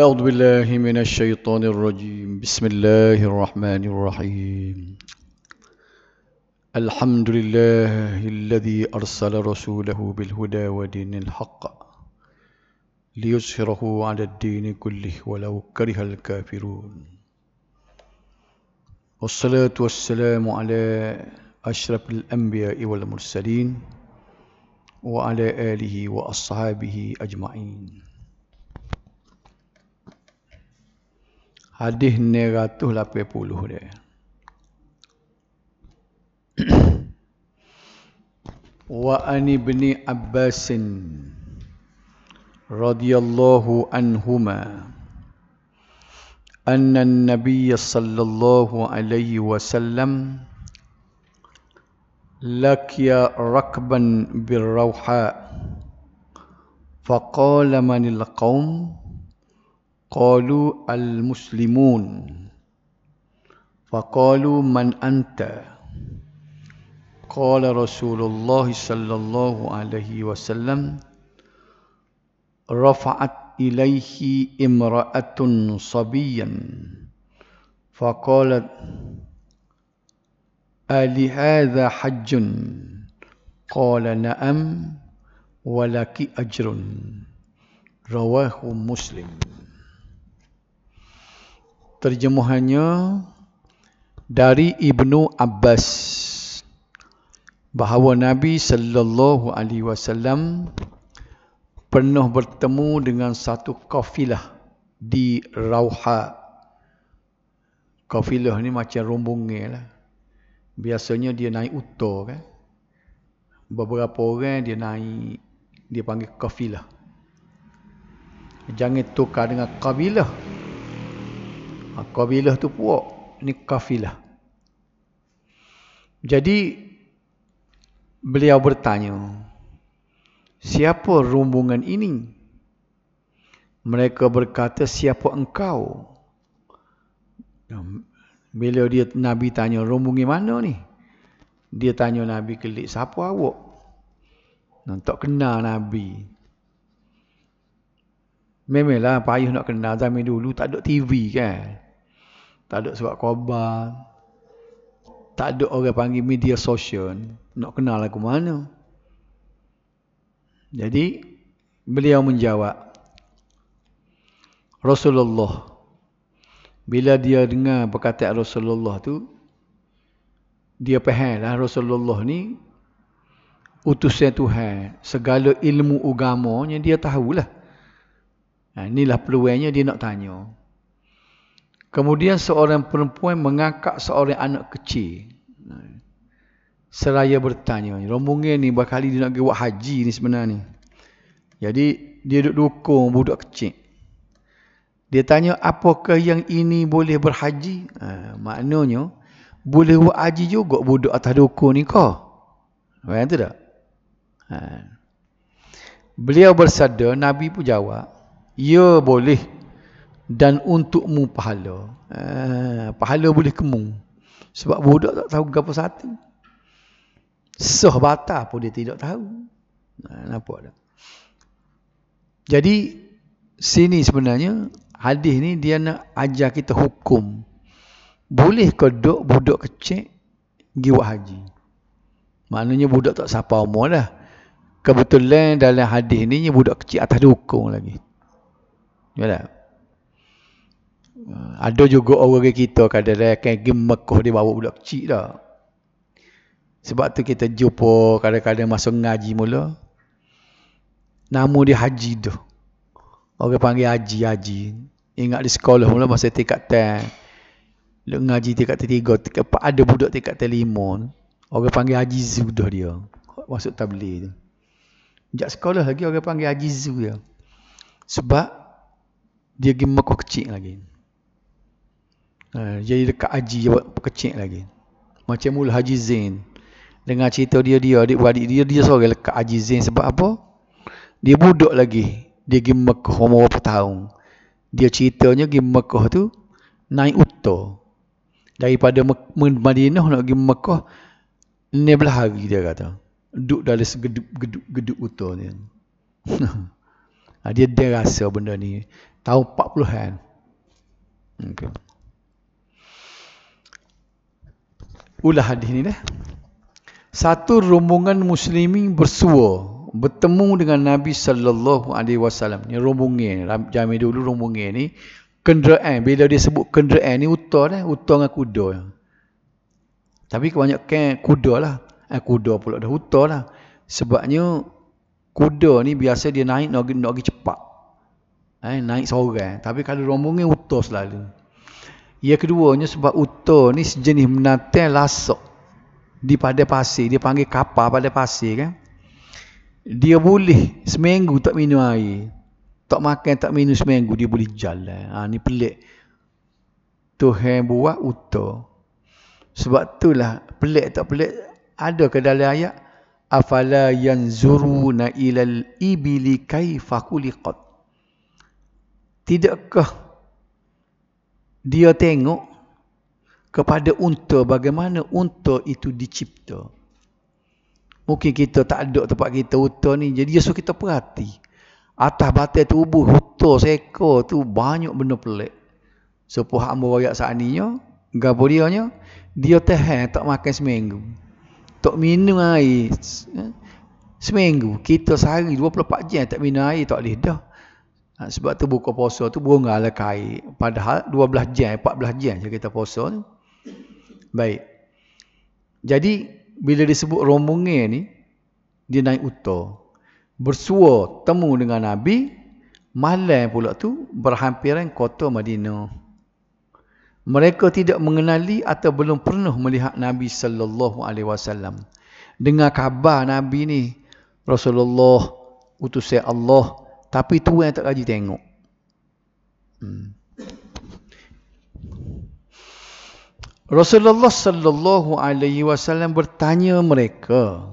أعوذ بالله من الشيطان الرجيم بسم الله الرحمن الرحيم الحمد لله الذي أرسل رسوله بالهدى ودين الحق ليظهره على الدين كله ولو كره الكافرون والصلاة والسلام على أشرف الأنبياء والمرسلين وعلى آله وأصحابه أجمعين Hadis 980 dia. Wa an ibni Abbas radhiyallahu anhuma أن النبي صلى الله عليه وسلم لكي ركبا بالروحاء فقال من القوم قالوا المسلمون فقالوا من أنت قال رسول الله صلى الله عليه وسلم رفعت إليه امرأة صبيا فقالت ألهذا حج قال نعم ولك أجر رواه مسلم terjemuhannya dari Ibnu Abbas bahawa Nabi sallallahu alaihi wasallam pernah bertemu dengan satu kafilah di Rauha. Kafilah ni macam rombongnya lah. Biasanya dia naik uta kan. Beberapa orang dia naik, dia panggil kafilah. Jangan tukar dengan kabilah. Kabilah tu puak. Ini kafilah. Jadi, beliau bertanya, siapa rumbungan ini? Mereka berkata, siapa engkau? Bila dia Nabi tanya, rumbungi mana ni? Dia tanya Nabi kelik, siapa awak? Tak kenal Nabi. Memanglah payuh nak kenal zaman dulu, tak ada TV kan? Tak ada sebab korban. Tak ada orang panggil media sosial. Nak kenal aku mana. Jadi, beliau menjawab. Rasulullah. Bila dia dengar perkataan Rasulullah tu, dia faham lah Rasulullah ni utusnya Tuhan. Segala ilmu agamanya dia tahulah. Nah, ha, inilah peluangnya dia nak tanya. Kemudian seorang perempuan mengangkat seorang anak kecil. Seraya bertanya, rombongan ni bakal dia nak pergi buat haji ni sebenarnya. Jadi dia duduk dukung budak kecil. Dia tanya, apakah yang ini boleh berhaji? Ha, maknanya, boleh buat haji juga budak atas dukung ni kah? Faham tu tak? Ha. Beliau bersada, Nabi pun jawab, ya boleh dan untukmu pahala. Ha, pahala boleh kemung. Sebab budak tak tahu gapo satu. Seh bata pun dia tidak tahu. Ha, nampak tak? Jadi sini sebenarnya hadis ni dia nak ajar kita hukum. Boleh ke dok budak kecil pergi buat haji? Maknanya budak tak siapa umur dah. Kebetulan dalam hadis ni budak kecil atas dia hukum lagi. Ya Ah, ada juga orang kita kadang-kadang akan pergi Mekah dia bawa budak kecil dah. Sebab tu kita jumpa kadang-kadang masuk ngaji mula. Nama dia haji tu. Orang panggil haji-haji. Ingat di sekolah mula masa tingkat ten. Dia ngaji tingkat tiga, tingkat empat. Ada budak tingkat ten limon. Orang panggil haji zu dah dia. Masuk tabligh tu. Sejak sekolah lagi orang panggil haji zu dia. Sebab dia pergi Mekah kecil lagi. Ya. Ha, jadi dekat haji kecil lagi macam mula haji zain dengan cerita dia dia adik beradik dia dia seorang dekat haji zain sebab apa dia budak lagi dia pergi Mekah umur berapa tahun dia ceritanya pergi Mekah tu naik uta daripada Madinah nak pergi Mekah 15 hari dia kata duduk dalam segeduk geduk geduk uta ni ha, dia dia rasa benda ni tahun 40-an hmm, okay. ulah hadis ni dah. Satu rombongan muslimin bersua bertemu dengan Nabi sallallahu alaihi wasallam. Ni rombongan jami dulu rombongan ni kenderaan. Bila dia sebut kenderaan ni uta dah, uta dengan kuda. Tapi kebanyakan kuda lah. Eh, kuda pula dah uta lah. Sebabnya kuda ni biasa dia naik nak pergi cepat. Eh, naik seorang. Tapi kalau rombongan lah selalu. Yang keduanya sebab uta ni sejenis menantai lasak di pada pasir. Dia panggil kapal pada pasir kan. Dia boleh seminggu tak minum air. Tak makan, tak minum seminggu dia boleh jalan. Ha, ni pelik. Tuhan buat uta. Sebab itulah pelik tak pelik. Ada ke dalam ayat? Afala yanzuruna ilal ibili kaifa khuliqat. Tidakkah dia tengok kepada unta bagaimana unta itu dicipta. Mungkin kita tak ada tempat kita unta ni. Jadi dia kita perhati. Atas batai tubuh unta seekor tu banyak benda pelik. Sepuh hamba rakyat saat ni ya. Gaburianya. Dia teh tak makan seminggu. Tak minum air. Eh, seminggu. Kita sehari 24 jam tak minum air tak boleh dah. Ha, sebab tu buka puasa tu burung ala kai. Padahal 12 jam, 14 eh, jam je kita puasa tu. Baik. Jadi, bila disebut rombongan ni, dia naik utah. Bersua temu dengan Nabi, malam pula tu berhampiran kota Madinah. Mereka tidak mengenali atau belum pernah melihat Nabi sallallahu alaihi wasallam. Dengar khabar Nabi ni Rasulullah utusan Allah tapi tu yang tak rajin tengok. Hmm. Rasulullah sallallahu alaihi wasallam bertanya mereka,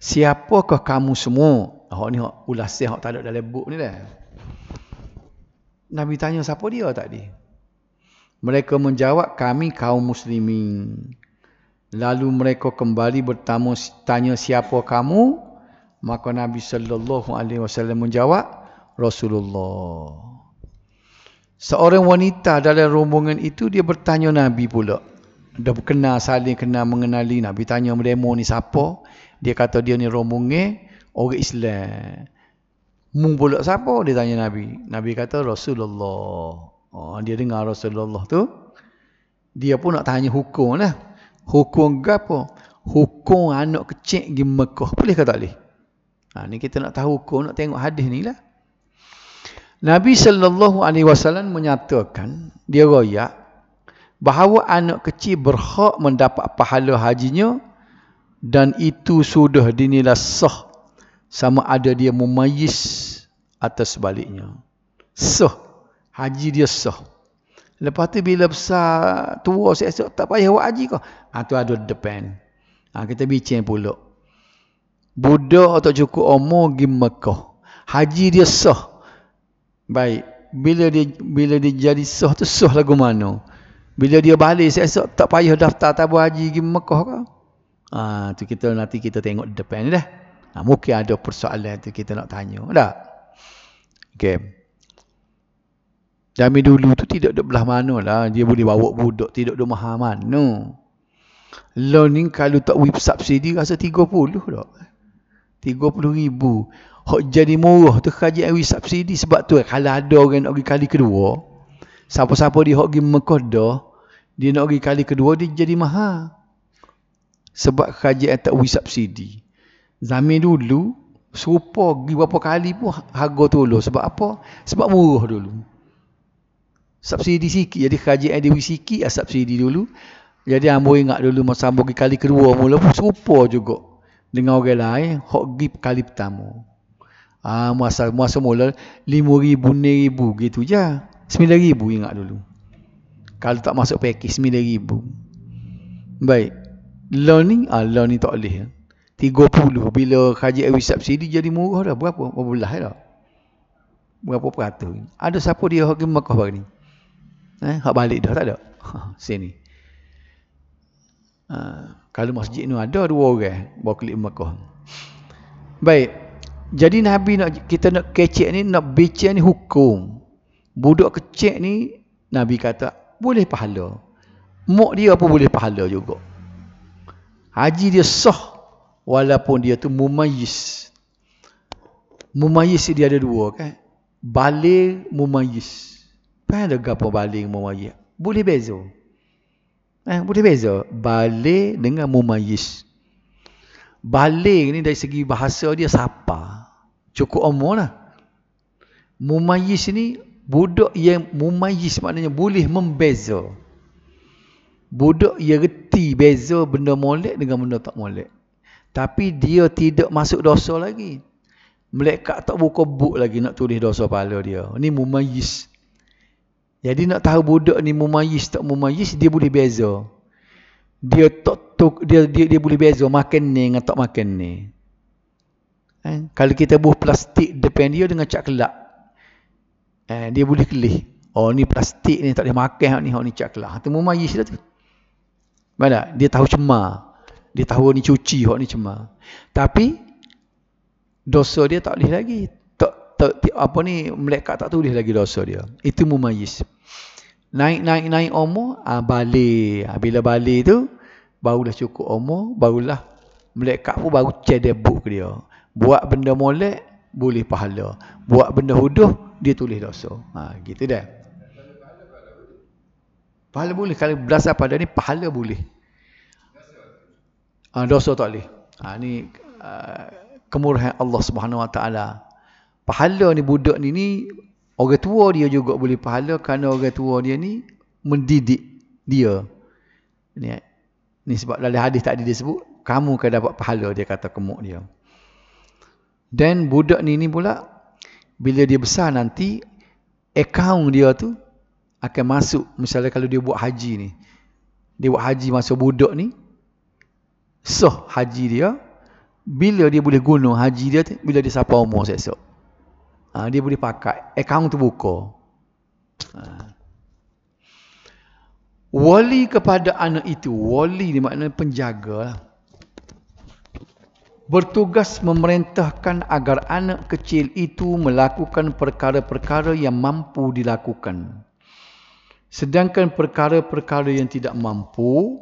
siapakah kamu semua? Oh ni hok ulas hok tak ada dalam buku ni dah. Nabi tanya siapa dia tadi? Mereka menjawab kami kaum muslimin. Lalu mereka kembali bertanya siapa kamu? Maka Nabi sallallahu alaihi wasallam menjawab, Rasulullah. Seorang wanita dalam rombongan itu dia bertanya Nabi pula. Dah kenal saling kenal mengenali Nabi tanya mereka ni siapa? Dia kata dia ni rombongan orang Islam. Mung pula siapa? Dia tanya Nabi. Nabi kata Rasulullah. Oh, dia dengar Rasulullah tu. Dia pun nak tanya hukum lah. Hukum apa? Hukum anak kecil pergi Mekah. Boleh ke tak boleh? Ha, ni kita nak tahu hukum, nak tengok hadis ni lah. Nabi sallallahu alaihi wasallam menyatakan dia royak bahawa anak kecil berhak mendapat pahala hajinya dan itu sudah dinilai sah sama ada dia memayis atau sebaliknya. Sah. Haji dia sah. Lepas tu bila besar tua esok tak payah buat haji kau. Ha, tu ada depan. Ha, kita bincang pula. Budak atau cukup umur pergi Mekah. Haji dia sah. Baik. Bila dia bila dia jadi soh tu soh lagu mana? Bila dia balik esok tak payah daftar tabu haji pergi Mekah ke? Ha, tu kita nanti kita tengok di depan ni dah. Ha, mungkin ada persoalan tu kita nak tanya. Ada, Okay. Dami dulu tu tidak ada belah mana lah. Dia boleh bawa budak tidak ada maha mana. No. Learning kalau tak whip subsidi rasa 30 tak? 30 ribu. Hak jadi murah tu kaji awi subsidi sebab tu kalau ada orang nak pergi kali kedua, siapa-siapa dia hak pergi Mekah dia nak pergi kali kedua dia jadi mahal. Sebab kaji tak awi subsidi. Zamin dulu serupa pergi berapa kali pun harga tu lho. sebab apa? Sebab murah dulu. Subsidi sikit jadi kaji ada awi sikit lah subsidi dulu. Jadi ambo ingat dulu masa ambo pergi kali kedua mula pun serupa juga dengan orang lain hak pergi kali pertama. Ah ha, masa masa mula 5000 6000 gitu je. 9000 lah. ingat dulu. Kalau tak masuk pakej 9000. Baik. Learning, ni ah loan ni tak boleh. 30 bila haji awi subsidi jadi murah dah berapa berapa belah dah. Berapa peratus Ada siapa dia hak ke Mekah hari ni? Eh, hak balik dah tak ada. Ha, sini. Ha, kalau masjid ni ada dua orang bawa klik Mekah. Baik. Jadi Nabi nak kita nak kecek ni nak bicik ni hukum. Budak kecil ni Nabi kata boleh pahala. Mak dia apa boleh pahala juga. Haji dia sah walaupun dia tu mumayis, mumayis dia ada dua kan. Balik mumayis, Pan ada gapo balik mumayis? Boleh beza. Eh, boleh beza Balik dengan mumayis, balik ni dari segi bahasa dia sapa cukup umur lah. Mumayis ni budak yang mumayis maknanya boleh membeza. Budak yang reti beza benda molek dengan benda tak molek. Tapi dia tidak masuk dosa lagi. Melekat tak buka buk lagi nak tulis dosa pala dia. Ini mumayis. Jadi nak tahu budak ni mumayis tak mumayis, dia boleh beza. Dia tak tok dia, dia dia boleh beza makan ni dengan tak makan ni. Eh, kalau kita buh plastik depan dia dengan cak kelak. Eh, dia boleh kelih. Oh ni plastik ni tak boleh makan ni. Oh ni cak kelak. Temu mayis dah tu. Mana? Dia tahu cemar. Dia tahu ni cuci. Oh ni cemar. Tapi dosa dia tak boleh lagi. Tak, tak, apa ni melekat tak tulis lagi dosa dia. Itu mumayis. Naik-naik-naik umur, ah, balik. Ah, bila balik tu, barulah cukup umur, barulah melekat pun baru cedebuk ke dia. Buat benda molek boleh pahala. Buat benda huduh dia tulis dosa. Ha gitu dah. Pahala boleh kalau berdasar pada ni pahala boleh. Ha, dosa tak boleh. Ha ni uh, kemurahan Allah Subhanahu Wa Taala. Pahala ni budak ni ni orang tua dia juga boleh pahala kerana orang tua dia ni mendidik dia. Ni, ni sebab dalam hadis tadi dia sebut kamu akan dapat pahala dia kata kemuk dia. Dan budak ni ni pula bila dia besar nanti akaun dia tu akan masuk misalnya kalau dia buat haji ni. Dia buat haji masa budak ni sah haji dia bila dia boleh guna haji dia tu bila dia sampai umur seksok. Ha, dia boleh pakai akaun tu buka. Ha. Wali kepada anak itu, wali ni makna penjaga lah bertugas memerintahkan agar anak kecil itu melakukan perkara-perkara yang mampu dilakukan. Sedangkan perkara-perkara yang tidak mampu,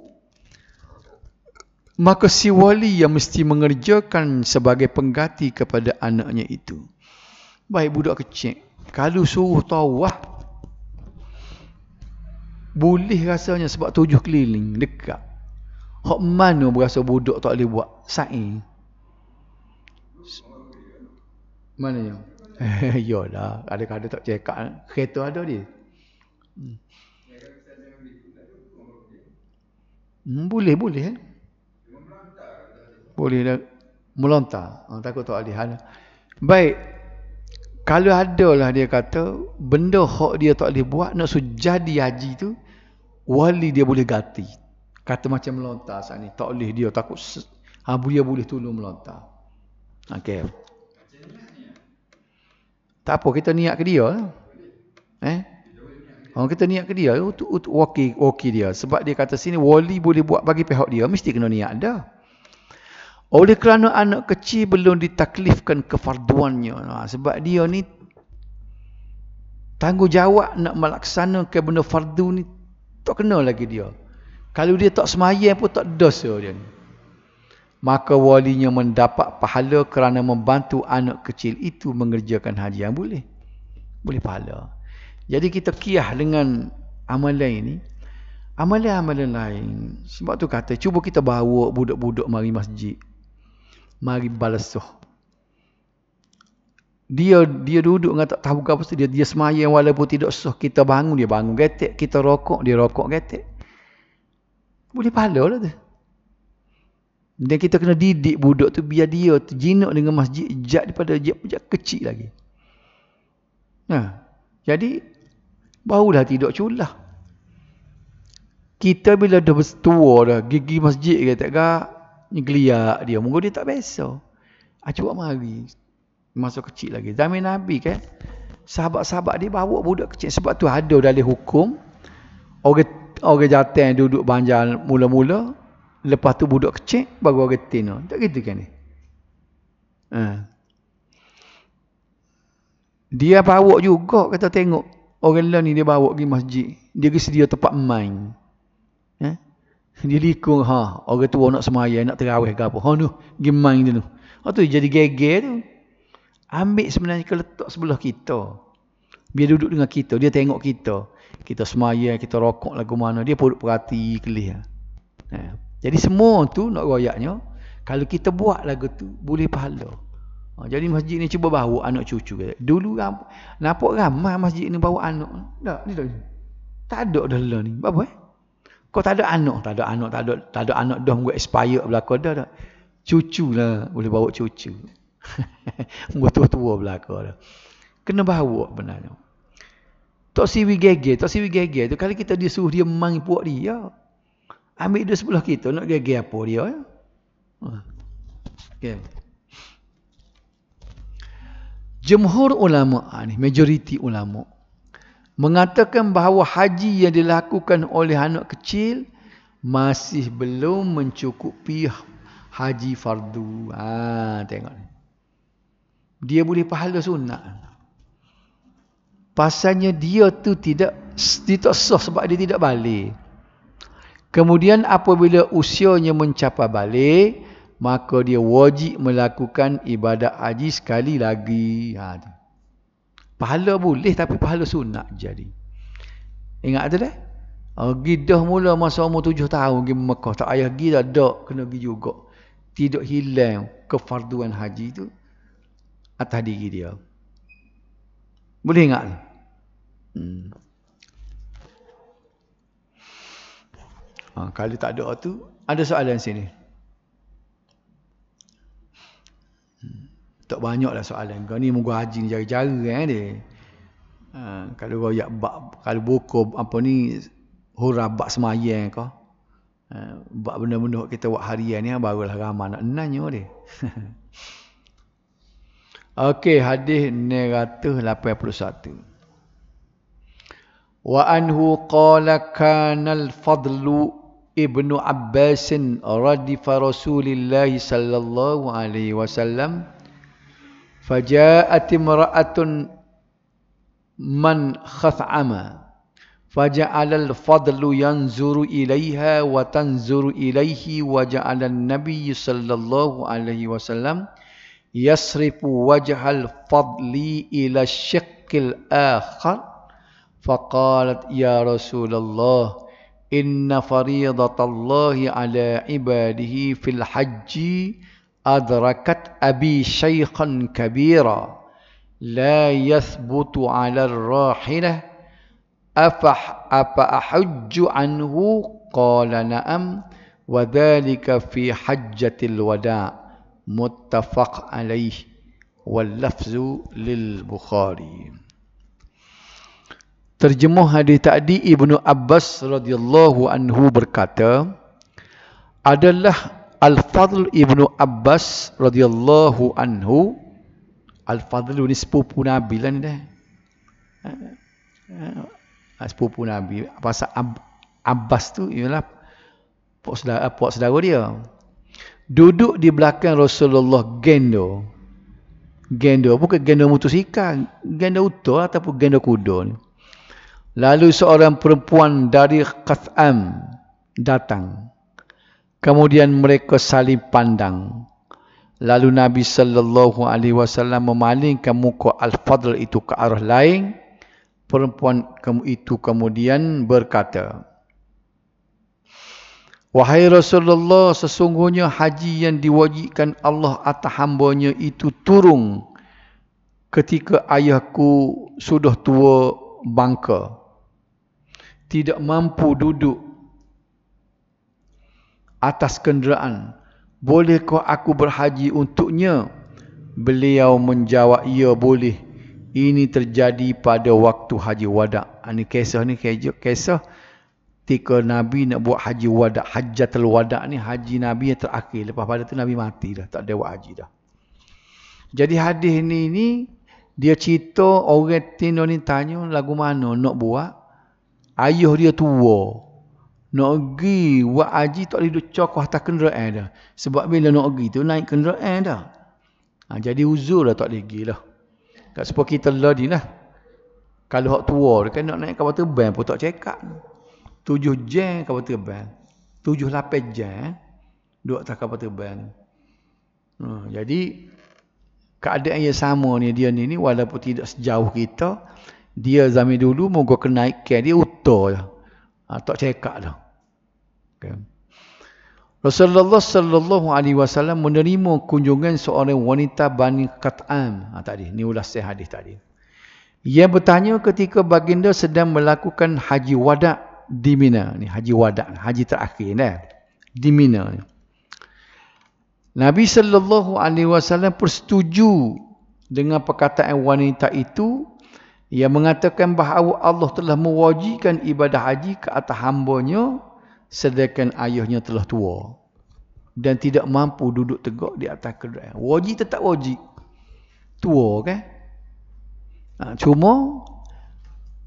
maka si wali yang mesti mengerjakan sebagai pengganti kepada anaknya itu. Baik budak kecil, kalau suruh tawah, boleh rasanya sebab tujuh keliling, dekat. Hak mana berasa budak tak boleh buat? Sa'in. Mana yang? Yalah, ada kada tak cekak kereta ada dia. Hmm. boleh boleh. Eh? Boleh dah melontar. Oh, takut tak ada hal. Baik. Kalau ada lah dia kata benda hak dia tak boleh buat nak sujadi haji tu wali dia boleh ganti. Kata macam melontar saat ni. Tak boleh dia takut. Ha, dia boleh tolong melontar. Okay. Tak apa kita niat ke dia Eh? Oh, kita niat ke dia untuk okey waki dia sebab dia kata sini wali boleh buat bagi pihak dia mesti kena niat dah. Oleh kerana anak kecil belum ditaklifkan kefarduannya. Ha, sebab dia ni tanggungjawab nak melaksanakan benda fardu ni tak kena lagi dia. Kalau dia tak semayang pun tak dosa dia ni maka walinya mendapat pahala kerana membantu anak kecil itu mengerjakan haji yang boleh boleh pahala jadi kita kiyah dengan amalan ini amalan-amalan lain sebab tu kata cuba kita bawa budak-budak mari masjid mari balasuh dia dia duduk dengan tak tahu apa dia dia semayang walaupun tidak sah kita bangun dia bangun getek kita rokok dia rokok getek boleh pahala lah tu dan kita kena didik budak tu biar dia tu terjinak dengan masjid jat daripada jat, kecil lagi. Nah, ha. jadi, barulah tidak culah. Kita bila dah bersetua dah, gigi masjid kata tak gak, dia. Mungkin dia tak biasa. Acuak mari. Masa kecil lagi. Zaman Nabi kan, sahabat-sahabat dia bawa budak kecil. Sebab tu ada dalam hukum, orang orang jatuh duduk banjal mula-mula, Lepas tu budak kecil baru reti no. Tak gitu kan ni. Ha. Dia bawa juga kata tengok orang lain ni dia bawa pergi masjid. Dia pergi sedia tempat main. Ha. Dia likung ha, orang tua nak semayan, nak terawih ke apa. Ha tu, pergi main tu. Ha tu jadi geger tu. Ambil sebenarnya ke letak sebelah kita. Dia duduk dengan kita, dia tengok kita. Kita semayan, kita rokok lagu mana, dia pun duduk perhati kelihatan. Ha. Jadi semua tu nak royaknya kalau kita buat lagu tu boleh pahala. Ha, jadi masjid ni cuba bawa anak cucu kata. Dulu ram, nampak ramai masjid ni bawa anak. Tak, ni tak. Tak ada dah lah ni. Apa eh? Kau tak ada anak, tak ada anak, tak ada tak ada anak dah gua expire belaka dah dah. Cucu lah boleh bawa cucu. Gua tua-tua belaka dah. Kena bawa benar Tok siwi gege, tok siwi gege tu kalau kita disuruh dia memang puak dia. Ya. Ambil duit sebelah kita nak gigi apa dia. Ya? Eh? Ha. Okay. Jumhur ulama ah, ni, majoriti ulama mengatakan bahawa haji yang dilakukan oleh anak kecil masih belum mencukupi haji fardu. Ha, tengok ni. Dia boleh pahala sunat. Pasalnya dia tu tidak ditosoh sebab dia tidak balik. Kemudian apabila usianya mencapai balik, maka dia wajib melakukan ibadat haji sekali lagi. Ha. Pahala boleh tapi pahala sunat jadi. Ingat tu dah? Eh? Pergi dah mula masa umur tujuh tahun pergi Mekah. Tak payah pergi dah. Tak kena pergi juga. Tidak hilang kefarduan haji tu atas diri dia. Boleh ingat? Hmm. Ha, kalau tak doa tu, ada soalan sini. Tak banyaklah soalan. Kau ni moga haji ni jari-jari kan eh, dia. Ha, kalau kau ya, kalau buku apa ni, hura bak semayang kau. Ha, bak benda-benda kita buat harian ni, barulah ramah nak nanya dia. Okey, hadis 981. Wa anhu qala al fadlu ابن عباس ردف رسول الله صلى الله عليه وسلم فجاءت امرأة من خثعم فجعل الفضل ينظر إليها وتنظر إليه وجعل النبي صلى الله عليه وسلم يصرف وجه الفضل إلى الشق الآخر فقالت يا رسول الله إن فريضة الله على عباده في الحج أدركت أبي شيخا كبيرا لا يثبت على الراحلة أفح أفأحج عنه قال نعم وذلك في حجة الوداع متفق عليه واللفظ للبخاري Terjemuh hadis tadi Ibnu Abbas radhiyallahu anhu berkata adalah Al-Fadl Ibnu Abbas radhiyallahu anhu Al-Fadl ini sepupu Nabi lah ni dah. Ha, sepupu Nabi. Pasal Ab- Abbas tu ialah pok saudara, pok saudara dia. Duduk di belakang Rasulullah Gendo. Gendo. Bukan Gendo mutus ikan. Gendo utuh ataupun Gendo kuda ni. Lalu seorang perempuan dari Qatham datang. Kemudian mereka saling pandang. Lalu Nabi sallallahu alaihi wasallam memalingkan muka Al-Fadl itu ke arah lain. Perempuan itu kemudian berkata, Wahai Rasulullah, sesungguhnya haji yang diwajibkan Allah atas hambanya itu turun ketika ayahku sudah tua bangka tidak mampu duduk atas kenderaan. Bolehkah aku berhaji untuknya? Beliau menjawab, ya boleh. Ini terjadi pada waktu haji wadak. Ini ah, kisah ni, kisah ketika Nabi nak buat haji wadak. Hajjatul wadak ni haji Nabi yang terakhir. Lepas pada tu Nabi mati dah. Tak ada buat haji dah. Jadi hadis ni, ni dia cerita orang Tino ni tanya lagu mana nak buat ayah dia tua. Nak pergi buat haji tak boleh duduk cokoh atas kenderaan dah. Sebab bila nak pergi tu naik kenderaan dah. Ha, jadi uzur lah tak boleh pergi lah. Kat sepuluh kita lah ni lah. Kalau orang tua dia kan nak naik kapal terbang pun tak cekak. Tujuh jam kapal terbang. Tujuh lapan jam. Eh, Dua atas kapal terbang. Ha, jadi keadaan yang sama ni dia ni, ni walaupun tidak sejauh Kita dia zaman dulu moga kena ikan dia utuh je. Ha, tak cekak dah. Okay. Rasulullah sallallahu alaihi wasallam menerima kunjungan seorang wanita Bani Qat'am. Ha, tadi ni ulas hadis tadi. Ia bertanya ketika baginda sedang melakukan haji wada' di Mina. Ni haji wada', haji terakhir ni. Eh? Di Mina. Nabi sallallahu alaihi wasallam persetuju dengan perkataan wanita itu ia mengatakan bahawa Allah telah mewajibkan ibadah haji ke atas hambanya sedangkan ayahnya telah tua dan tidak mampu duduk tegak di atas kereta. Wajib tetap wajib. Tua kan? Ha, cuma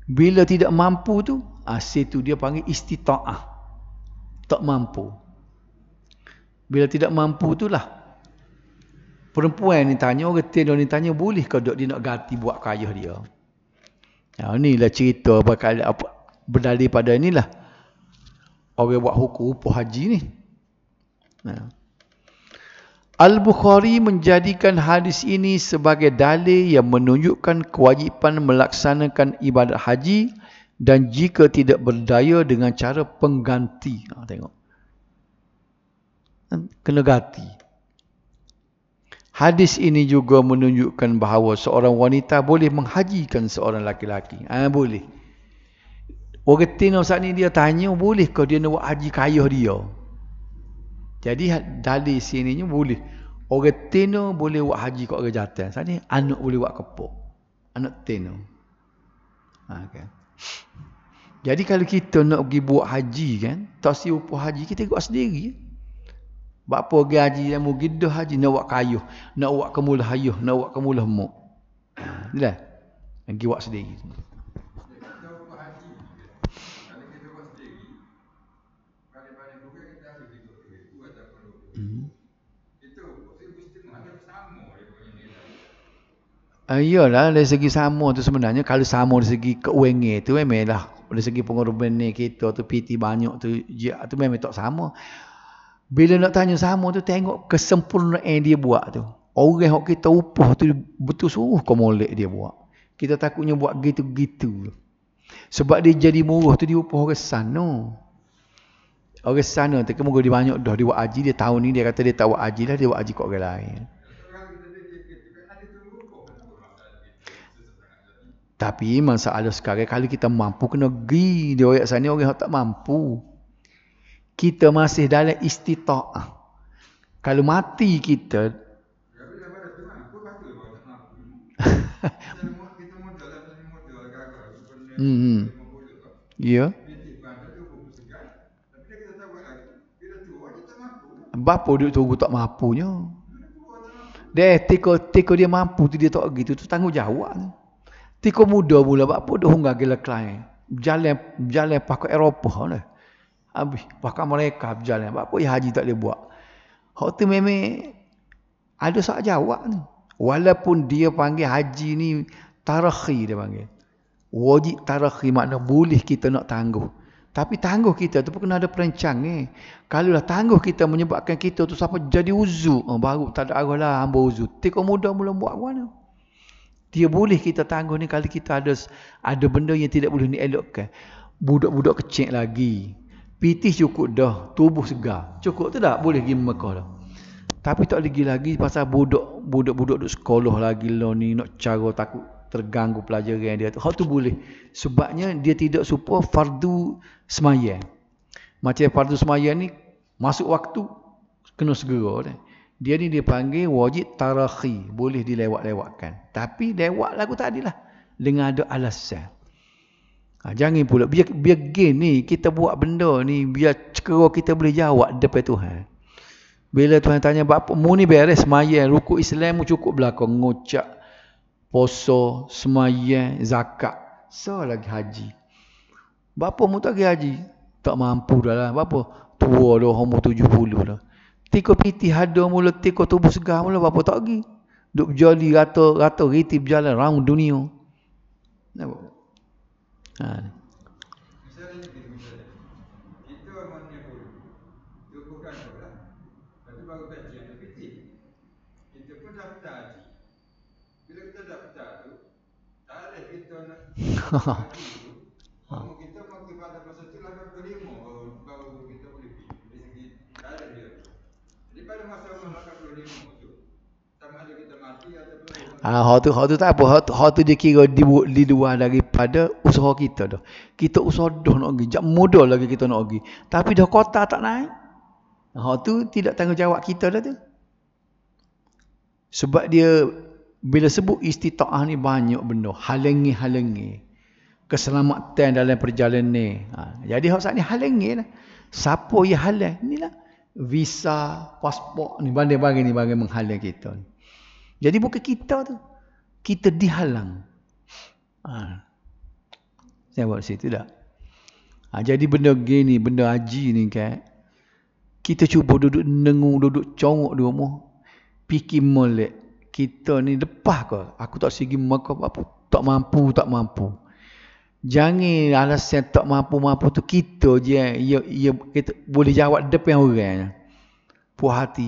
bila tidak mampu tu, asyik ha, tu dia panggil istita'ah. Tak mampu. Bila tidak mampu tu lah. Perempuan ni tanya, orang ni tanya, boleh ke dia nak ganti buat kaya dia? Ha, inilah cerita bakal apa berdali pada inilah. Orang buat hukum upah haji ni. Ha. Al-Bukhari menjadikan hadis ini sebagai dalil yang menunjukkan kewajipan melaksanakan ibadat haji dan jika tidak berdaya dengan cara pengganti. Ha, tengok. Ha, kena ganti. Hadis ini juga menunjukkan bahawa seorang wanita boleh menghajikan seorang laki-laki. Ah ha, boleh. Orang saat ini dia tanya boleh ke dia nak buat haji kaya dia. Jadi dalil sininya boleh. Orang tino boleh buat haji kat orang jantan. Saat ini anak boleh buat kepo. Anak Teno. Ha, kan? Jadi kalau kita nak pergi buat haji kan, tak siapa haji, kita buat sendiri. Ya? Bapa pergi haji yang mugidah haji nak buat kayuh, nak buat kemulah hayu, nak buat kemulah mu. Dah. Yang buat sendiri. Hmm. Eh, iyalah, dari segi sama tu sebenarnya kalau sama dari segi keuangan tu lah, dari segi pengorbanan kita tu piti banyak tu jiak tu memang tak sama bila nak tanya sama tu tengok kesempurnaan dia buat tu. Orang yang kita upah tu betul suruh kau molek dia buat. Kita takutnya buat gitu-gitu. Sebab dia jadi murah tu dia upah orang sana. Orang sana tu kemoga dia banyak dah dia buat haji dia tahu ni dia kata dia tak buat haji lah dia buat haji kat orang lain. Tapi masalah sekarang kalau kita mampu kena pergi dia orang sana orang tak mampu kita masih dalam istita'ah. Kalau mati kita hmm, hmm. Ya. Yeah. Bapa duduk tunggu tak mampunya. Dia tiko tiko dia mampu tu dia tak gitu tu tanggungjawab. Tiko muda pula bapa dah hunggah gila klien. Jalan jalan pakai Eropah lah. Habis. Bahkan mereka berjalan. Sebab apa yang eh, haji tak boleh buat. Hak tu memang ada sahaja. jawab ni. Walaupun dia panggil haji ni tarakhi dia panggil. Wajib tarakhi makna boleh kita nak tangguh. Tapi tangguh kita tu pun kena ada perancang eh. Kalau lah tangguh kita menyebabkan kita tu sampai jadi uzu. Eh, baru tak ada arah lah hamba uzu. Tiko muda mula buat mana. Dia boleh kita tangguh ni kalau kita ada ada benda yang tidak boleh ni elokkan. Budak-budak kecil lagi piti cukup dah tubuh segar cukup tu dah boleh pergi Mekah dah tapi tak lagi lagi pasal budak budak-budak duk sekolah lagi lo lah ni nak cara takut terganggu pelajaran dia tu hak tu boleh sebabnya dia tidak supaya fardu semayan macam fardu semayan ni masuk waktu kena segera dah. dia ni dipanggil wajib tarakhi boleh dilewat-lewatkan tapi lewat lagu tak lah. dengan ada alasan Ha, jangan pula. Biar, biar gain ni, kita buat benda ni, biar cekera kita boleh jawab depan Tuhan. Bila Tuhan tanya, bapak mu ni beres semayang, rukuk Islam mu cukup belakang, ngocak, poso, semayang, zakat. So lagi haji. Bapak mu tak pergi haji? Tak mampu dah lah. Bapak tua dah, umur tujuh puluh lah. Tiko piti hada mula, tiko tubuh segar mula, bapak tak pergi. Duk berjali rata, rata ritip jalan round dunia. Nampak? Ha. Kita pun kepada masa tu lah 25 baru kita boleh pergi. Dari segi tarikh dia. Daripada masa 25 Ah, ha, tu, hak tu tak apa. Hak tu, hak tu dia kira di, di luar daripada usaha kita dah. Kita usaha dah nak pergi. Jak muda lagi kita nak pergi. Tapi dah kota tak naik. Hak tu tidak tanggungjawab kita dah tu. Sebab dia bila sebut istita'ah ni banyak benda. Halangi-halangi. Keselamatan dalam perjalanan ni. Ha. Jadi hak saat ni halangi lah. Siapa yang halang? lah visa, pasport ni. Banding-banding ni bagi menghalang kita ni. Jadi bukan kita tu. Kita dihalang. Ha. Saya buat situ tak? Ha, jadi benda gini, benda haji ni kan. Kita cuba duduk nengung, duduk congok dua mu. pikir molek. Kita ni lepas ke? Aku tak segi makan apa-apa. Tak mampu, tak mampu. Jangan alasan tak mampu-mampu tu kita je. Ia, ya, ia, ya, kita boleh jawab depan orang. Puas hati.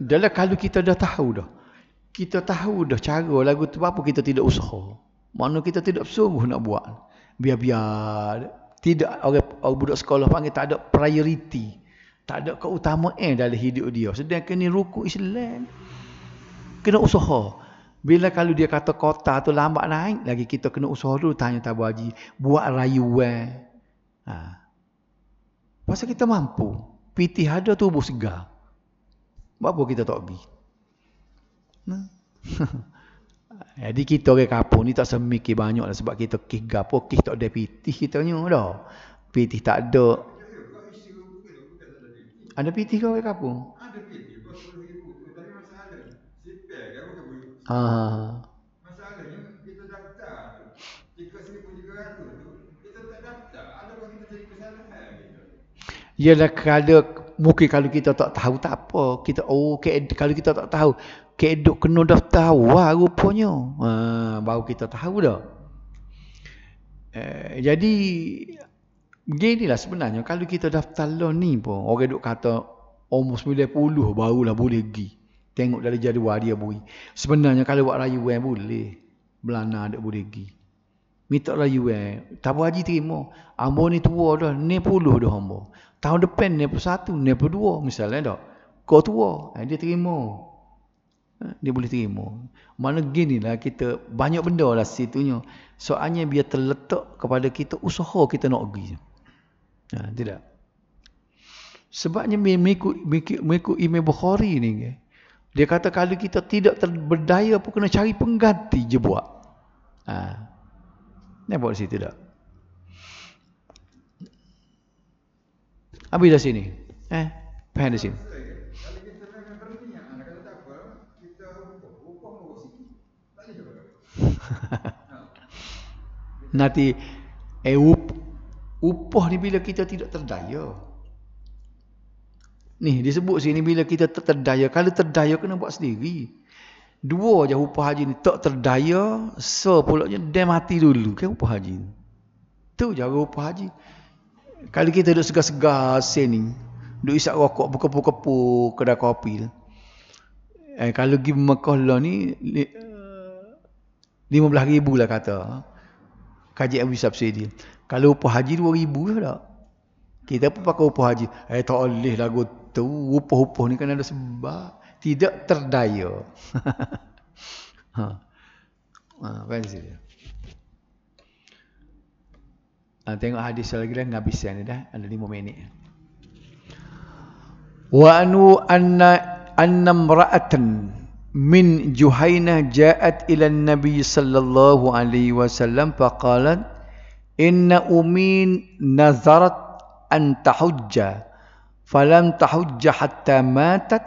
dalam kalau kita dah tahu dah. Kita tahu dah cara lagu tu apa kita tidak usaha. Mana kita tidak sungguh nak buat. Biar-biar tidak orang, orang budak sekolah panggil tak ada priority. Tak ada keutamaan dalam hidup dia. Sedangkan ni rukuk Islam. Kena usaha. Bila kalau dia kata kota tu lambat naik lagi kita kena usaha dulu tanya tabu haji. Buat rayuan. Ha. Pasal kita mampu. Piti ada tubuh segar. Buat apa kita tak pergi? Nah. Jadi kita orang kapur ni tak semikir banyak lah sebab kita kih gapo, kih tak ada pitih kita ni dah. Pitih tak ada. Ada pitih ke orang kapur? Ada ah. pitih. Ah. Ialah kerana mungkin kalau kita tak tahu tak apa. Kita oh kalau kita tak tahu, keduk kena daftar wah rupanya. Ha, baru kita tahu dah. Eh, jadi lah sebenarnya kalau kita daftar law ni pun orang duk kata oh, umur 90 barulah boleh pergi. Tengok dari jadual dia bui. Sebenarnya kalau buat raya boleh. Belana ada boleh pergi. Minta raya wen. Tak buat haji terima. Ambo ni tua dah. Ni puluh dah ambo. Tahun depan ni per satu, ni per dua misalnya tak. Kau tua, eh, dia terima. Eh, dia boleh terima. Mana gini lah kita, banyak benda lah situnya. Soalnya biar terletak kepada kita, usaha kita nak pergi. Ha, tidak. Sebabnya mengikut, mengikut, mengikut Imam Bukhari ni. Eh, dia kata kalau kita tidak berdaya pun kena cari pengganti je buat. Ha. Ni buat situ tak? Apa di sini? Eh, apa pen di sini. Nanti eh up, upah ni bila kita tidak terdaya. Ni disebut sini bila kita tak terdaya, kalau terdaya kena buat sendiri. Dua je upah haji ni tak terdaya, so pula dia mati dulu ke upah haji. Tu jaga upah haji. Kali kita duduk segar-segar sini, duduk isap rokok, berkepu-kepu, kedai kopi. Eh, kalau pergi Mekah lah ni, lima belah ribu lah kata. Kaji Abu Subsidi. Kalau upah haji dua ribu lah tak? Kita pun pakai upah haji. Eh tak boleh lah tu. Upah-upah ni kan ada sebab. Tidak terdaya. ha. Ha, apa yang saya Ah, tengok hadis lagi dah ngabis ni dah ada 5 minit wa anu anna anna mra'atan min juhaina ja'at ila nabi sallallahu alaihi wasallam faqalat inna umin nazarat an tahujja falam tahujja hatta matat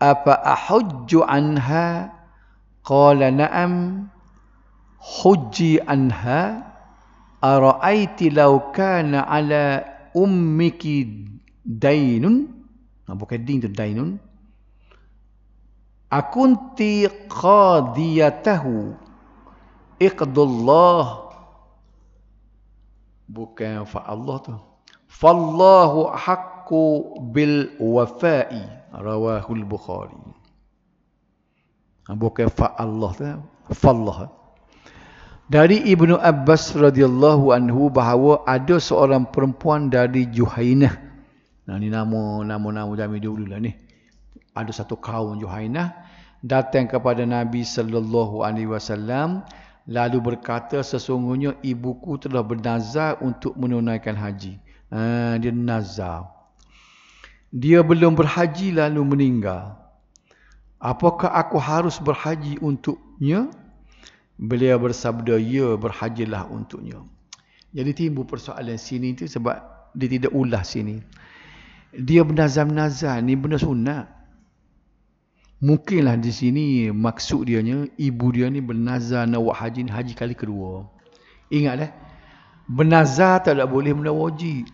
apa ahujju anha qala na'am hujji anha أرأيت لو كان على أمك دين أبو كدين الدين أكنت قاضيته اقض الله بكى فالله فالله أحق بالوفاء رواه البخاري بكى فالله فالله dari Ibnu Abbas radhiyallahu anhu bahawa ada seorang perempuan dari Juhainah. Nah ni nama nama nama zaman dulu lah ni. Ada satu kaum Juhainah datang kepada Nabi sallallahu alaihi wasallam lalu berkata sesungguhnya ibuku telah bernazar untuk menunaikan haji. Ha, dia nazar. Dia belum berhaji lalu meninggal. Apakah aku harus berhaji untuknya? Beliau bersabda, ya berhajilah untuknya. Jadi timbul persoalan sini itu sebab dia tidak ulah sini. Dia bernazam-nazam ini benda sunat. Mungkinlah di sini maksud dia dianya ibu dia ni bernazar nak haji ni haji kali kedua. Ingatlah. Eh? Bernazar tak tak boleh benda wajib.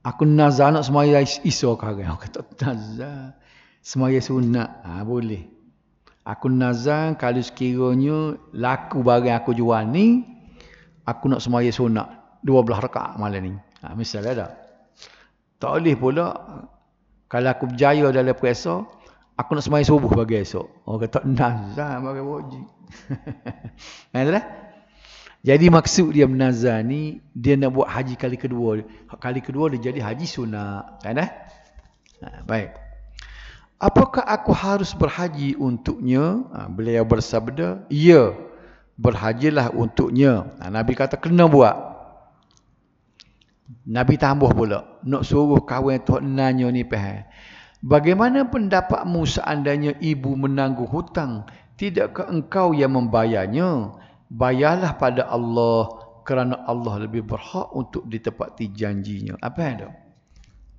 Aku nazar nak semaya isu ke hari. Aku kata nazar. Semaya sunat. Ha, boleh. Aku nazar kalau sekiranya laku barang aku jual ni, aku nak semuanya sunat. Dua belah rekat malam ni. Ha, misalnya dah. Tak boleh pula, kalau aku berjaya dalam puasa, aku nak semuanya subuh bagi esok. Orang kata, oh, nazar bagi wajib. Entahlah. Jadi maksud dia menazah ni, dia nak buat haji kali kedua. Kali kedua dia jadi haji sunat. Entahlah. Kan ha, baik. Apakah aku harus berhaji untuknya? Ha, beliau bersabda, ya, berhajilah untuknya. Ha, Nabi kata, kena buat. Nabi tambah pula, nak suruh kawan tu nanya ni pahal. Bagaimana pendapatmu seandainya ibu menangguh hutang? Tidakkah engkau yang membayarnya? Bayarlah pada Allah kerana Allah lebih berhak untuk ditepati janjinya. Apa yang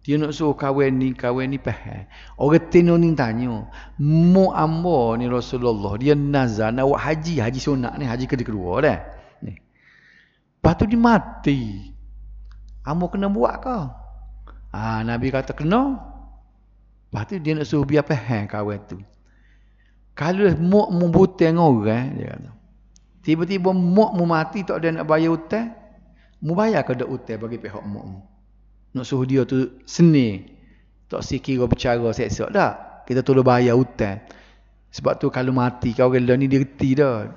dia nak suruh kahwin ni, kahwin ni pahal. Orang tino ni tanya. Mu ambo ni Rasulullah. Dia nazar nak buat haji. Haji sunak ni, haji kedua kedua dah. Ni. Lepas tu dia mati. Ambo kena buat kau. Ha, Nabi kata kena. Lepas tu dia nak suruh biar pahal kahwin tu. Kalau mu mu buteng orang, dia Tiba-tiba mu mu mati tak ada nak bayar hutang. Mu bayar ke dah hutang bagi pihak mu mu nak suruh dia tu seni tak si kira bercara seksok dah kita tu tolong bayar hutang sebab tu kalau mati kau orang ni dia reti dah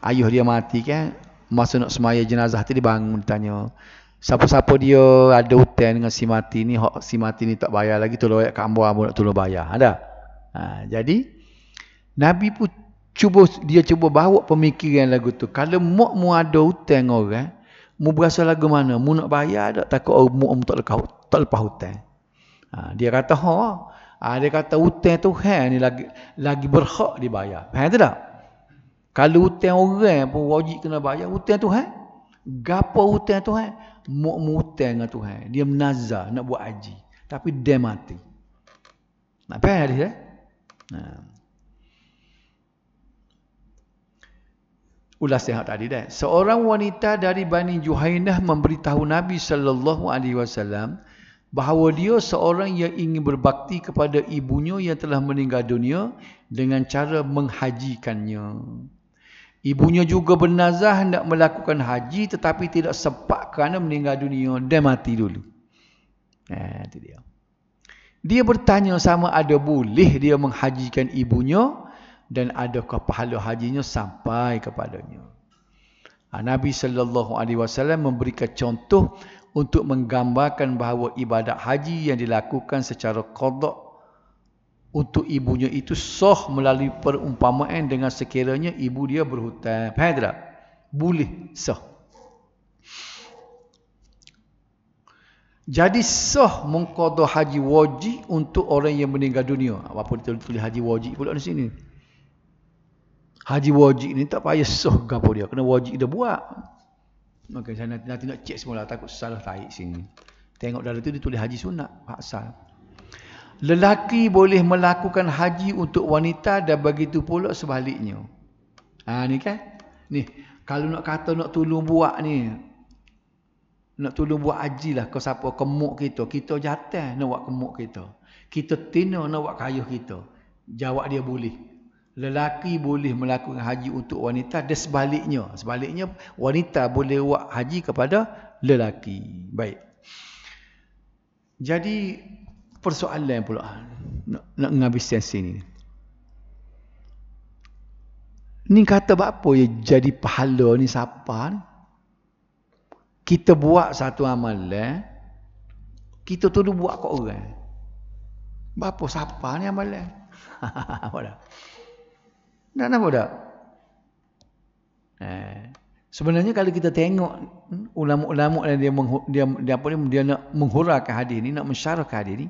ayuh dia mati kan masa nak semaya jenazah tu dia bangun tanya siapa-siapa dia ada hutang dengan si mati ni hak si mati ni tak bayar lagi tu tolong ayat kambu ambo nak tolong bayar ada ha, ha, jadi nabi pun cuba dia cuba bawa pemikiran lagu tu kalau mak mu ada hutang orang mu berasa lagu mana? Mu nak bayar tak takut orang mu um, tak lepas, tak lepas hutang. Ha, dia kata, ha. ha dia kata, hutang tu hang ni lagi, lagi berhak dibayar. Faham tu tak? Kalau hutang orang pun wajib kena bayar, hutang tu hang. Gapa hutang tu hang? Mu mu hutang dengan Tuhan. Dia menazar nak buat aji, Tapi dia mati. Nak faham hadis eh? Nah. Ha. ulas sehat tadi dah. Seorang wanita dari Bani Juhainah memberitahu Nabi sallallahu alaihi wasallam bahawa dia seorang yang ingin berbakti kepada ibunya yang telah meninggal dunia dengan cara menghajikannya. Ibunya juga bernazah hendak melakukan haji tetapi tidak sempat kerana meninggal dunia dan mati dulu. Nah, eh, itu dia. Dia bertanya sama ada boleh dia menghajikan ibunya dan adakah pahala hajinya sampai kepadanya. Ah, Nabi sallallahu alaihi wasallam memberikan contoh untuk menggambarkan bahawa ibadat haji yang dilakukan secara qada untuk ibunya itu sah melalui perumpamaan dengan sekiranya ibu dia berhutang. Faham tak? Boleh sah. Jadi sah mengqada haji wajib untuk orang yang meninggal dunia. Ah, apa pun tulis haji wajib pula di sini. Haji wajib ni tak payah soh gapo dia. Kena wajib dia buat. Maka saya nanti, nanti nak cek semula. Takut salah taik sini. Tengok dalam tu dia tulis haji sunat. paksa. Lelaki boleh melakukan haji untuk wanita dan begitu pula sebaliknya. Ha, ni kan? Ni. Kalau nak kata nak tolong buat ni. Nak tolong buat haji lah. Kau siapa? Kemuk kita. Kita jatah nak buat kemuk kita. Kita tina nak buat kayuh kita. Jawab dia boleh lelaki boleh melakukan haji untuk wanita dan sebaliknya. Sebaliknya wanita boleh buat haji kepada lelaki. Baik. Jadi persoalan pula nak, nak menghabiskan sini. Ni kata apa ya jadi pahala ni siapa? Kita buat satu amalan. Eh? Kita tuduh buat kat orang. Bapa siapa ni amalan? Eh? Tidak nampak tak? Eh. Sebenarnya kalau kita tengok hmm, ulama-ulama yang dia dia dia apa dia, dia nak menghurahkan hadis ini, nak mensyarahkan hadis ini,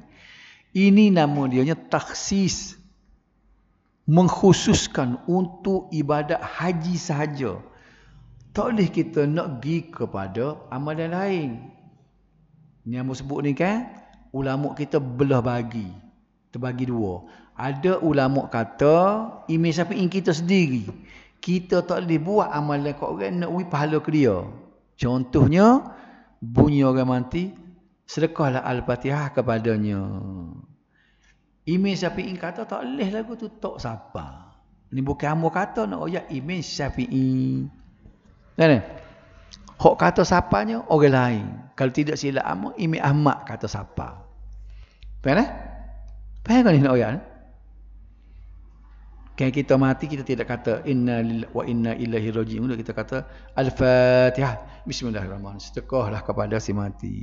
ini nama dia nya taksis mengkhususkan untuk ibadat haji sahaja. Tak boleh kita nak pergi kepada amalan lain. Yang sebut ni kan, ulama kita belah bagi. Terbagi dua ada ulama kata imej syafi'i kita sendiri kita tak boleh buat amalan kat orang nak uji pahala ke dia contohnya bunyi orang mati sedekahlah al-fatihah kepadanya imej syafi'i kata tak boleh lagu tu tak siapa ni bukan amu kata nak ayat imej syafi'i kan Hok kata sapanya orang lain. Kalau tidak silap amuk Imi Ahmad kata siapa Faham eh? Faham kan ini nak ayat? Eh? Kan kita mati kita tidak kata inna lillahi wa inna ilaihi rajiun. Mula kita kata al-Fatihah. Bismillahirrahmanirrahim. Sedekahlah kepada si mati.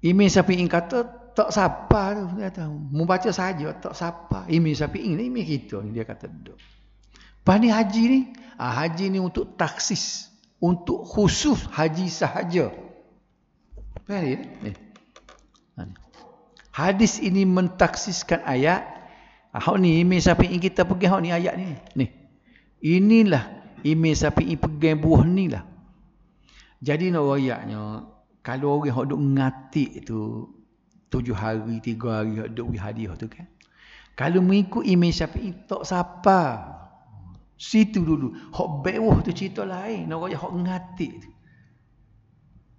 Imin ing kata tak sapa tu dia kata. Membaca saja tak sapa. Imin Syafi'in ni imin kita ni dia kata duduk. Pani haji ni, ah, haji ni untuk taksis, untuk khusus haji sahaja. Pani eh? eh. ha, ni. Hadis ini mentaksiskan ayat Ah, hak ni imej Syafi'i kita pegang hak ni ayat ni. Ni. Inilah imej Syafi'i pegang buah ni lah. Jadi nak royaknya kalau orang hok duk ngatik tu tujuh hari, tiga hari hok duk hadiah tu kan. Kalau mengikut imej Syafi'i tak siapa. Situ dulu. Hok bewah tu cerita lain. Nak royak hok ngatik tu.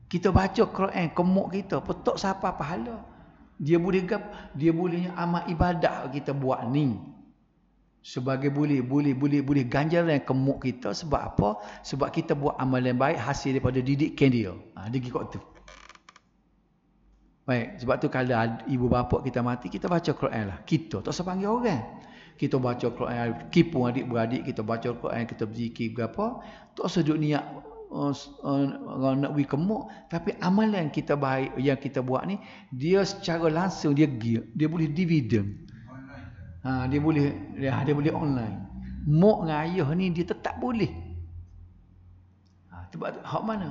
Kita baca Quran, kemuk kita. Petok siapa pahala dia boleh gap dia bolehnya amal ibadah kita buat ni sebagai boleh boleh boleh boleh ganjaran kemuk kita sebab apa sebab kita buat yang baik hasil daripada didik dia ha dia ikut tu baik sebab tu kalau ibu bapa kita mati kita baca Quran lah kita tak usah panggil orang kita baca Quran kipu adik beradik kita baca Quran kita berzikir berapa tak usah duk niat uh, uh, nak pergi kemuk tapi amalan kita baik yang kita buat ni dia secara langsung dia dia boleh dividen ha, dia boleh ya, dia boleh online mok dengan ayah ni dia tetap boleh ha, sebab hak mana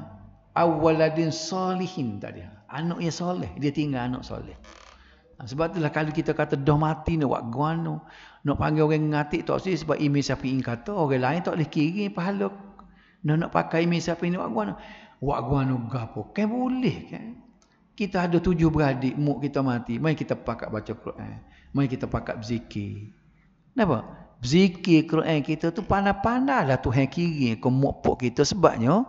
awaladin salihin tadi anak yang soleh dia tinggal anak soleh ha, sebab itulah kalau kita kata dah mati ni wak guano nak panggil orang ngatik tak sih sebab imi sapi ing orang lain tak boleh kirim pahala nak nak pakai imej siapa ini wak guano? Wak guano gapo? Kan boleh kan? Kita ada tujuh beradik, muk kita mati. Mari kita pakat baca Quran. Mari kita pakat berzikir. Kenapa? Berzikir Quran kita tu panah pandai lah Tuhan kiri ke muk pok kita. Sebabnya,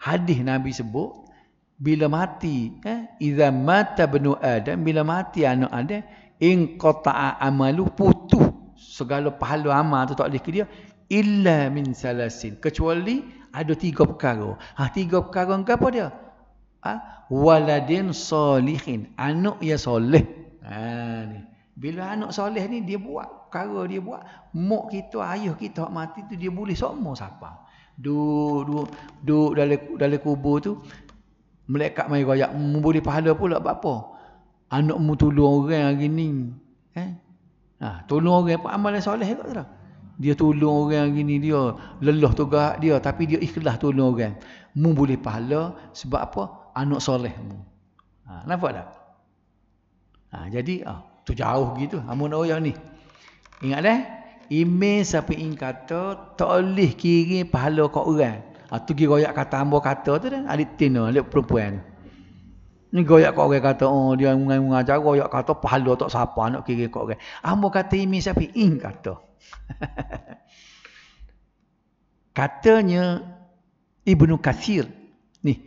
hadis Nabi sebut, bila mati, eh, Iza mata benu Adam, bila mati anak Adam, in amalu putuh. Segala pahala amal tu tak boleh ke dia illa min salasin kecuali ada tiga perkara ha tiga perkara ke apa dia ha waladin salihin anak yang soleh ha ni bila anak soleh ni dia buat perkara dia buat mak kita ayah kita hak mati tu dia boleh semua siapa duduk duduk duduk dalam dalam kubur tu melekat mai royak boleh pahala pula apa apa anakmu tolong orang hari ni eh ha tolong orang apa amalan soleh kat tu dia tolong orang gini dia lelah tugas dia tapi dia ikhlas tolong orang mu boleh pahala sebab apa anak soleh mu ha nampak tak ha jadi ha, tu jauh gitu amun ha, orang ni ingat dah eh? Ime siapa ing kata tak boleh kirim pahala kat orang. Ha, tu pergi royak kata hamba kata tu dah. Adik tin tu, perempuan tu. Ni goyak kok orang kata, oh dia mengajar cara goyak kata pahala tak siapa nak kira kok orang. Ambo kata ini siapa? In kata. Katanya Ibnu kathir ni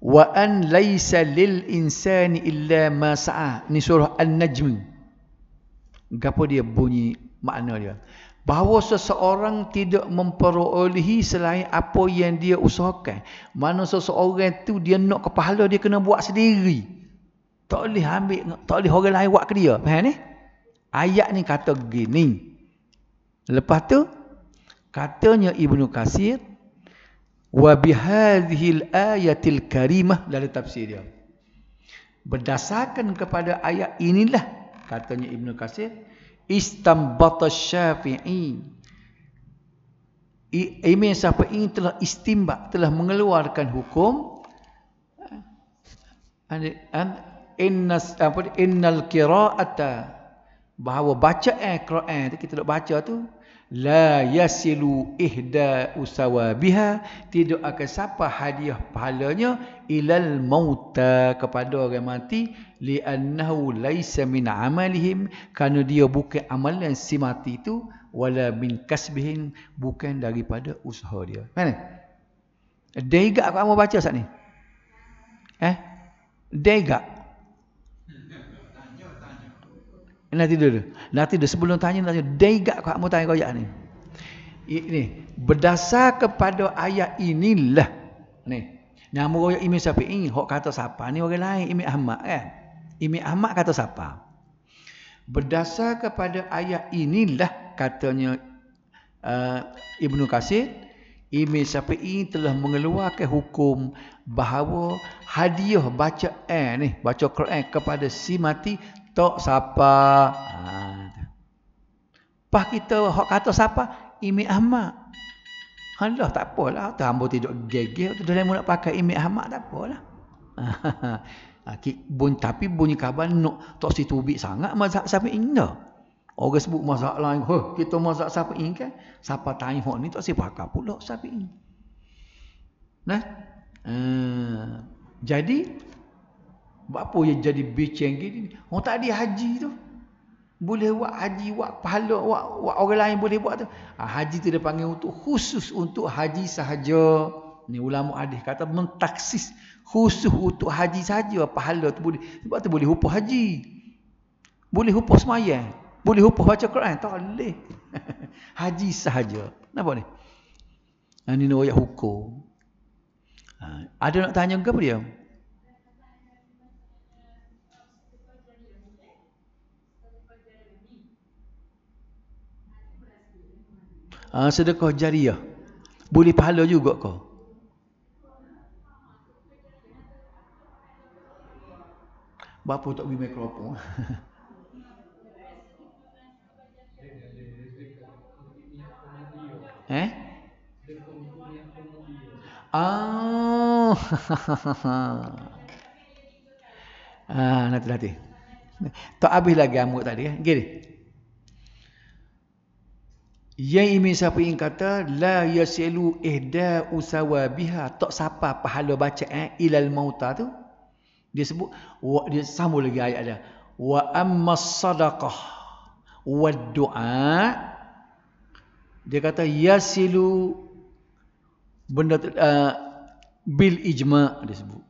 wa an laisa lil insani illa ma sa'a. Ni surah An-Najm. Gapo dia bunyi makna dia? bahawa seseorang tidak memperolehi selain apa yang dia usahakan. Mana seseorang tu dia nak kepahala dia kena buat sendiri. Tak boleh ambil, tak boleh orang lain buat ke dia. Faham ni? Ayat ni kata gini. Lepas tu katanya Ibnu Kasir wa bihadhihi ayatil karimah dari tafsir dia. Berdasarkan kepada ayat inilah katanya Ibnu Kasir istambata syafi'i Imam Syafi'i telah istimbat, telah mengeluarkan hukum innas apa innal qira'ata bahawa baca Al-Quran. qira'ah kita nak baca tu la yasilu ihda usawabiha tidak akan siapa hadiah pahalanya ilal mauta kepada orang mati li annahu laisa min amalihim kerana dia bukan amalan si mati itu wala min kasbihin bukan daripada usaha dia mana dega aku mau baca sat ni eh dega Nanti dulu. Nanti dulu. Sebelum tanya, nanti. tanya. gak kau kamu tanya koyak ni. Ini. Berdasar kepada ayat inilah. Ni. Nama koyak Imi Syafi'i. Hok kata siapa? Ni orang lain. Imi Ahmad kan? Imi Ahmad kata siapa? Berdasar kepada ayat inilah katanya uh, Ibnu Qasid. Imi Syafi'i telah mengeluarkan hukum bahawa hadiah baca eh ni baca Quran kepada si mati tok siapa? Ha. Ah. Pas kita hok kata siapa? Imi Ahmad. Allah tak apalah, tu hamba tidur gegeh tu dalam nak pakai Imi Ahmad tak apalah. Ha. Ha. Bun, tapi bunyi kabar nok tok situ bi sangat mazhab sampai inna. Orang sebut mazhab lain, huh, kita mazhab siapa ing kan? Siapa tanya hok ni tok si pakai pula siapa ing. Nah. Hmm. Jadi apa yang jadi beceng gini? Orang tak ada haji tu. Boleh buat haji, buat pahala, buat, buat orang lain boleh buat tu. Ha, haji tu dia panggil untuk khusus untuk haji sahaja. Ni ulama adik kata mentaksis khusus untuk haji sahaja pahala tu boleh. Sebab tu boleh upah haji. Boleh upah semaya, Boleh upah baca Quran. Tak boleh. haji sahaja. Kenapa ni? Ini ni hukum. Ha, ada nak tanya ke apa dia? ha, sedekah jariah boleh pahala juga kau Bapa tak pergi mikrofon. eh? Ah. ah, nanti nanti. Tak habis lagi amuk tadi. Eh. Gini. Yang Imin Syafi'i kata, La yasilu ihda usawa biha tak siapa pahala bacaan eh, ilal mauta tu. Dia sebut, wa, dia sambung lagi ayat dia. Wa amma sadaqah wa doa Dia kata, yasilu benda uh, bil ijma' dia sebut.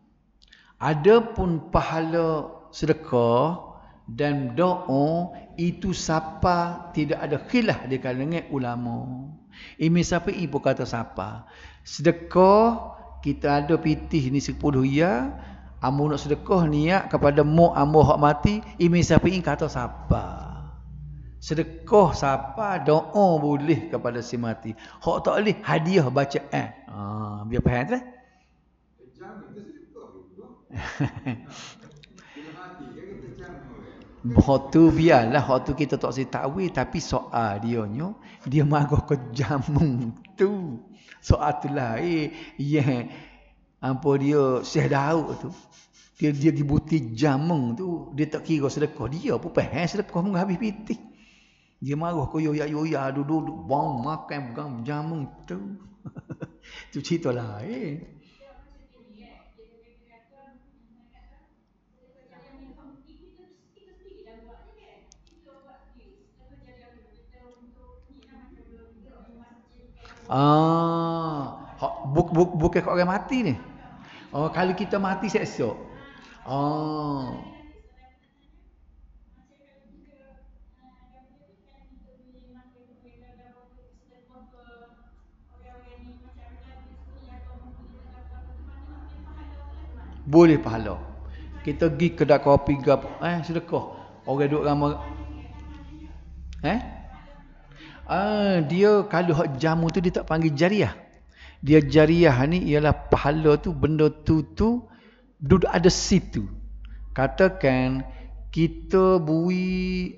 Adapun pahala sedekah dan doa itu siapa tidak ada khilaf di kalangan ulama. Ini siapa ibu kata siapa. Sedekah kita ada pitih ni 10 ya. Amu nak sedekah niat kepada mu amu hak mati. Ini siapa Syafi'i kata siapa. Sedekah siapa doa boleh kepada si mati. Hak tak boleh hadiah baca Eh. Ha, biar faham eh? tak? Waktu biarlah waktu kita tak si takwil tapi soal dia nyo dia mago ke jamung tu. Soal tu lah eh ya yeah. ampo dia Syekh Daud tu. Dia dia dibuti jamu tu dia tak kira sedekah dia pun peh eh, sedekah mung habis piti. Dia marah ko yoya yoya duduk duduk bang makan gam jamu tu. tu cerita lah eh. Ah, buk buk buka kat orang mati ni. Oh, kalau kita mati sesok. Ah. Boleh pahala. Kita pergi kedai kopi gap eh sedekah. Orang duduk ramai. Eh? Ah, dia kalau hak jamu tu dia tak panggil jariah. Dia jariah ni ialah pahala tu benda tu tu duduk ada situ. Katakan kita bui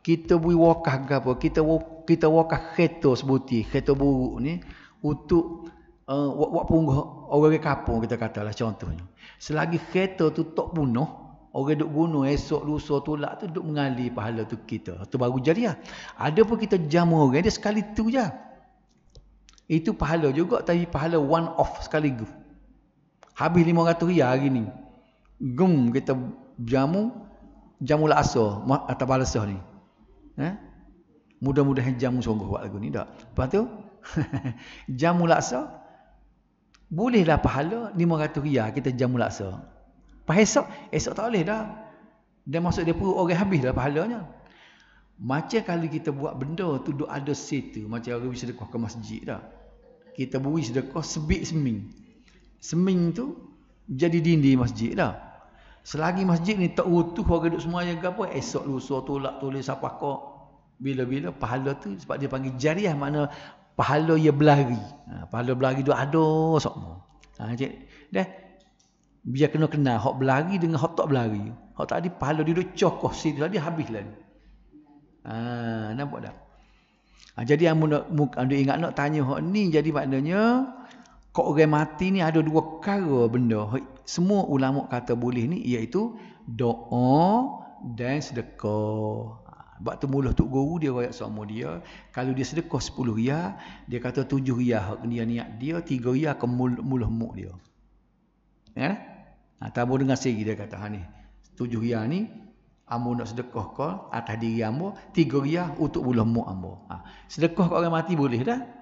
kita bui wakah ke apa? Kita kita wakah keto sebuti, keto buruk ni untuk uh, eh, wak, wak punggah orang kampung kita katalah contohnya. Selagi keto tu tak bunuh, Orang duduk guna esok lusa tulak tu duduk mengalir pahala tu kita. Tu baru jariah. Ada pun kita jamu orang dia sekali tu je. Itu pahala juga tapi pahala one off sekali tu. Habis lima ratus riyal hari ni. Gum kita jamu. Jamu lah laksa atau balasah ni. Eh? Mudah-mudahan jamu sungguh buat lagu ni tak. Lepas tu jamu laksa. Bolehlah pahala lima ratus riyal kita jamu lah laksa. Lepas esok, esok tak boleh dah. Dia masuk dia perut, orang habis dah pahalanya. Macam kalau kita buat benda tu duk ada situ, macam orang bisa sedekah ke masjid dah. Kita beri sedekah sebit seming. Seming tu jadi dinding masjid dah. Selagi masjid ni tak utuh orang duduk semua yang apa esok lusa tolak tulis siapa kok bila-bila pahala tu sebab dia panggil jariah makna pahala ia berlari. Ha, pahala berlari tu ada sokmo. Ha cik. Dah biar kena kena hok berlari dengan hok tak berlari hok tadi pahala dia duduk cokoh situ tadi habislah ni ha nampak dah ha, jadi yang nak ingat nak tanya hok ni jadi maknanya kok orang mati ni ada dua perkara benda semua ulama kata boleh ni iaitu doa dan sedekah ha, Bak tu mula tok guru dia royak sama dia. Kalau dia sedekah sepuluh riyal, dia kata 7 riyal dia niat dia, tiga riyal ke mulah muk dia. Ya? Eh? Ha, boleh dengar segi dia kata ha, ni. Tujuh riyah ni ambo nak sedekah kau atas diri ambo, tiga riyah untuk buluh mu ambo. Ha, sedekah kau orang mati boleh dah.